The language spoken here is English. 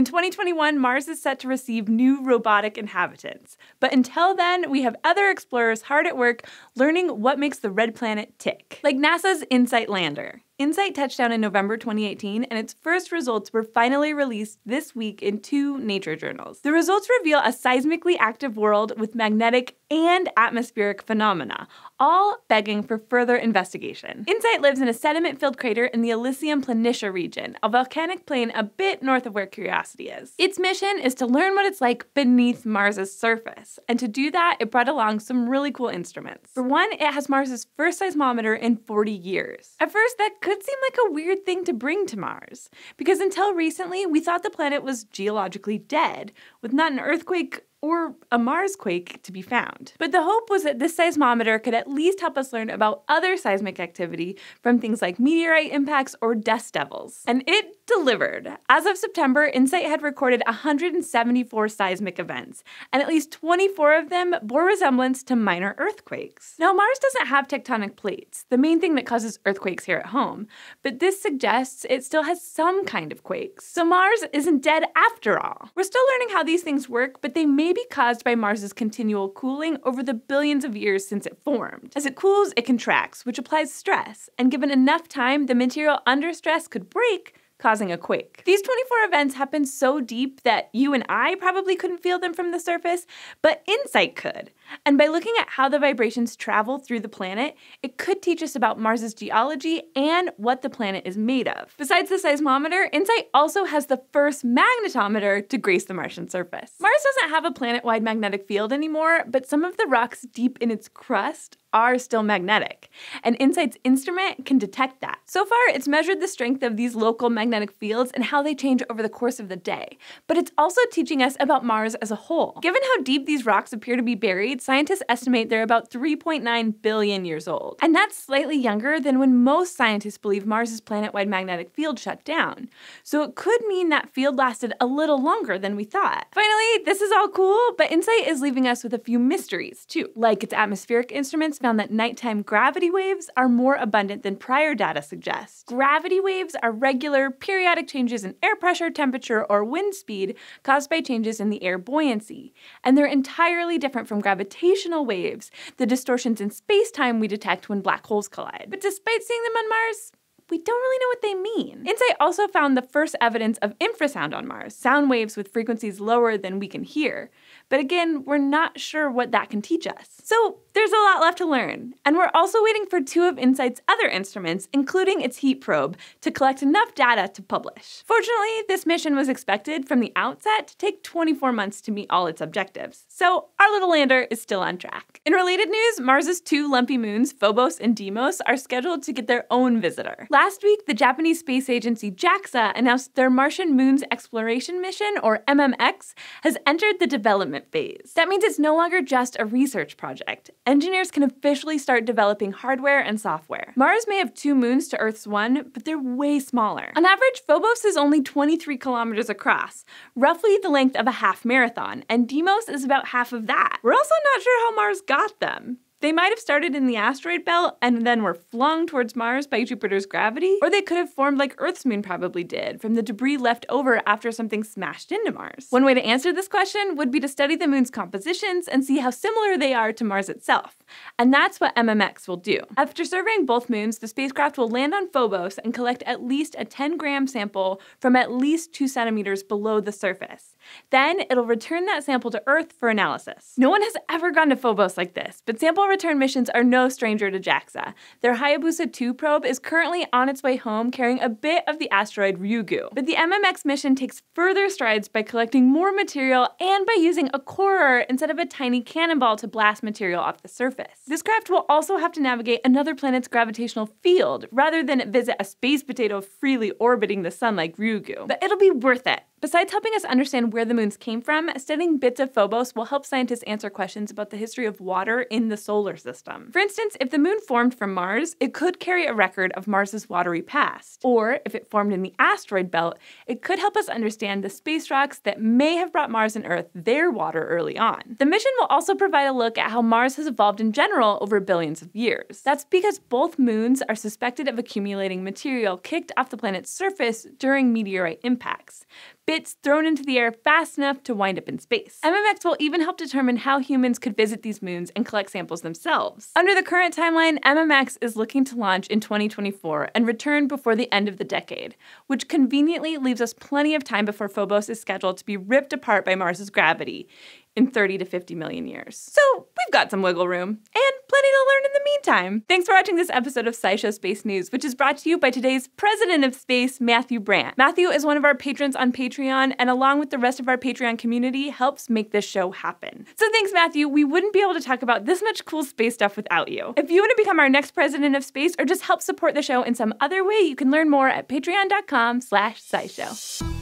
In 2021, Mars is set to receive new robotic inhabitants. But until then, we have other explorers hard at work learning what makes the red planet tick, like NASA's InSight lander. Insight touched down in November 2018, and its first results were finally released this week in two Nature journals. The results reveal a seismically active world with magnetic and atmospheric phenomena, all begging for further investigation. Insight lives in a sediment filled crater in the Elysium Planitia region, a volcanic plain a bit north of where Curiosity is. Its mission is to learn what it's like beneath Mars's surface, and to do that, it brought along some really cool instruments. For one, it has Mars's first seismometer in 40 years. At first, that could could seem like a weird thing to bring to Mars, because until recently, we thought the planet was geologically dead, with not an earthquake or a Mars quake to be found. But the hope was that this seismometer could at least help us learn about other seismic activity from things like meteorite impacts or dust devils. And it delivered. As of September, InSight had recorded 174 seismic events, and at least 24 of them bore resemblance to minor earthquakes. Now, Mars doesn't have tectonic plates, the main thing that causes earthquakes here at home, but this suggests it still has some kind of quakes. So Mars isn't dead after all. We're still learning how these things work, but they may may be caused by Mars's continual cooling over the billions of years since it formed. As it cools, it contracts, which applies stress, and given enough time, the material under stress could break, causing a quake. These 24 events happen so deep that you and I probably couldn't feel them from the surface, but InSight could. And by looking at how the vibrations travel through the planet, it could teach us about Mars's geology and what the planet is made of. Besides the seismometer, InSight also has the first magnetometer to grace the Martian surface. Mars doesn't have a planet wide magnetic field anymore, but some of the rocks deep in its crust are still magnetic, and InSight's instrument can detect that. So far, it's measured the strength of these local magnetic fields and how they change over the course of the day, but it's also teaching us about Mars as a whole. Given how deep these rocks appear to be buried, scientists estimate they're about 3.9 billion years old, and that's slightly younger than when most scientists believe Mars's planet-wide magnetic field shut down. So it could mean that field lasted a little longer than we thought. Finally, this is all cool, but InSight is leaving us with a few mysteries too, like its atmospheric instruments found that nighttime gravity waves are more abundant than prior data suggests. Gravity waves are regular, periodic changes in air pressure, temperature, or wind speed caused by changes in the air buoyancy. And they're entirely different from gravitational waves, the distortions in space time we detect when black holes collide. But despite seeing them on Mars, we don't really know what they mean. InSight also found the first evidence of infrasound on Mars, sound waves with frequencies lower than we can hear. But again, we're not sure what that can teach us. So there's a lot left to learn. And we're also waiting for two of InSight's other instruments, including its heat probe, to collect enough data to publish. Fortunately, this mission was expected from the outset to take 24 months to meet all its objectives. So our little lander is still on track. In related news, Mars's two lumpy moons, Phobos and Deimos, are scheduled to get their own visitor. Last week, the Japanese space agency JAXA announced their Martian Moons Exploration Mission, or MMX, has entered the development phase. That means it's no longer just a research project. Engineers can officially start developing hardware and software. Mars may have two moons to Earth's one, but they're way smaller. On average, Phobos is only 23 kilometers across, roughly the length of a half marathon, and Deimos is about half of that. We're also not sure how Mars got them. They might have started in the asteroid belt and then were flung towards Mars by Jupiter's gravity, or they could have formed like Earth's moon probably did, from the debris left over after something smashed into Mars. One way to answer this question would be to study the moon's compositions and see how similar they are to Mars itself. And that's what MMX will do. After surveying both moons, the spacecraft will land on Phobos and collect at least a 10 gram sample from at least 2 centimeters below the surface. Then it'll return that sample to Earth for analysis. No one has ever gone to Phobos like this, but sample return missions are no stranger to JAXA. Their Hayabusa 2 probe is currently on its way home carrying a bit of the asteroid Ryugu. But the MMX mission takes further strides by collecting more material and by using a corer instead of a tiny cannonball to blast material off the surface. This craft will also have to navigate another planet's gravitational field rather than visit a space potato freely orbiting the sun like Ryugu. But it'll be worth it. Besides helping us understand where the moons came from, studying bits of Phobos will help scientists answer questions about the history of water in the solar system. For instance, if the moon formed from Mars, it could carry a record of Mars's watery past. Or, if it formed in the asteroid belt, it could help us understand the space rocks that may have brought Mars and Earth their water early on. The mission will also provide a look at how Mars has evolved in general over billions of years. That's because both moons are suspected of accumulating material kicked off the planet's surface during meteorite impacts bits thrown into the air fast enough to wind up in space. MMX will even help determine how humans could visit these moons and collect samples themselves. Under the current timeline, MMX is looking to launch in 2024 and return before the end of the decade, which conveniently leaves us plenty of time before Phobos is scheduled to be ripped apart by Mars's gravity in 30 to 50 million years. So we've got some wiggle room. And to learn in the meantime. Thanks for watching this episode of SciShow Space News, which is brought to you by today's president of space, Matthew Brandt. Matthew is one of our patrons on Patreon, and along with the rest of our Patreon community, helps make this show happen. So thanks, Matthew. We wouldn't be able to talk about this much cool space stuff without you. If you want to become our next president of space or just help support the show in some other way, you can learn more at patreon.com slash scishow.